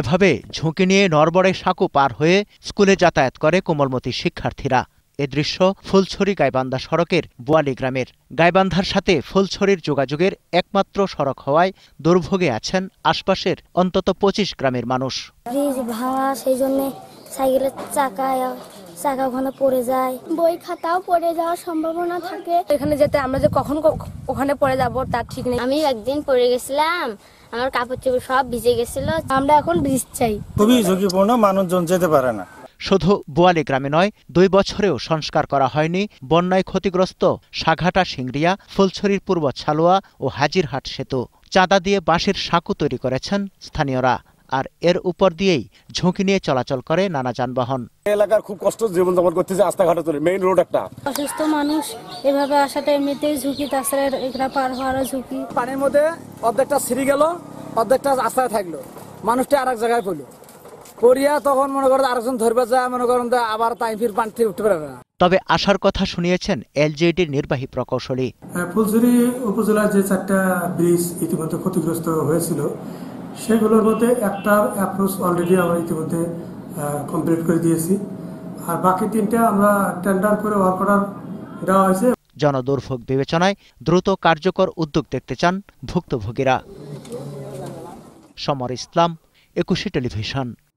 এভাবে ঝুঁকি নিয়ে নরবরে সাঁকু পার হয়ে স্কুলে যাতায়াত করে কোমলমতি শিক্ষার্থীরা এ দৃশ্য ফুলছড়ি গাইবান্ধা সড়কের বোয়ালি গ্রামের গাইবান্ধার সাথে ফুলছড়ির যোগাযোগের একমাত্র সড়ক হওয়ায় দুর্ভোগে আছেন আশপাশের অন্তত পঁচিশ গ্রামের মানুষ ভাঙা সেই জন্য সাইকেলের চাকা ওখানে পড়ে যায় বই খাতাও পড়ে যাওয়ার সম্ভাবনা থাকে এখানে যেতে আমরা যে কখন ওখানে পড়ে যাব তার ঠিক নেই আমি একদিন পড়ে গেছিলাম আমার কাপড় চোপড় সব ভিজে গেছিল আমরা এখন ভিজ চাই খুবই ঝুঁকিপূর্ণ মানুষজন যেতে পারে না শুধু বোয়ালি গ্রামে নয় দুই বছরেও সংস্কার করা হয়নি বন্যায় ক্ষতিগ্রস্ত সাঘাটা সিংড়িয়া ফুলছড়ির পূর্ব ছালোয়া ও হাজিরহাট সেতু চাঁদা দিয়ে বাঁশের সাঁকু তৈরি করেছেন স্থানীয়রা আর এর উপর দিয়েই ঝুঁকি নিয়ে চলাচল করে নানা যানবাহন এলাকার খুব কষ্ট জীবন যাপন করতে যে রাস্তাঘাটে চলে মেইন রোড একটা অসুস্থ মানুষ এভাবে আসাটা এমনিতেই ঝুঁকি তাছাড়া এগুলা পার হওয়ার ঝুঁকি পানির মধ্যে অর্ধেকটা ছিঁড়ে গেল অর্ধেকটা আস্তায় থাকলো মানুষটা আরেক জায়গায় পড়লো পড়িয়া তখন মনে করেন আরেকজন ধরবে যায় মনে করেন আবার তাই ফির পানি থেকে উঠতে পারবে না তবে আসার কথা শুনিয়েছেন এলজেডির নির্বাহী প্রকৌশলী হ্যাঁ, ফুলঝুরি উপজেলার যে চারটা ব্রিজ ইতিমধ্যে ক্ষতিগ্রস্ত হয়েছিল সেগুলোর মধ্যে একটা অ্যাপ্রোচ অলরেডি আমরা ইতিমধ্যে কমপ্লিট করে দিয়েছি আর বাকি তিনটা আমরা টেন্ডার করে ওয়ার্ক অর্ডার দেওয়া হয়েছে জনদুর্ভোগ বিবেচনায় দ্রুত কার্যকর উদ্যোগ দেখতে চান ভুক্তভোগীরা সমর ইসলাম একুশে টেলিভিশন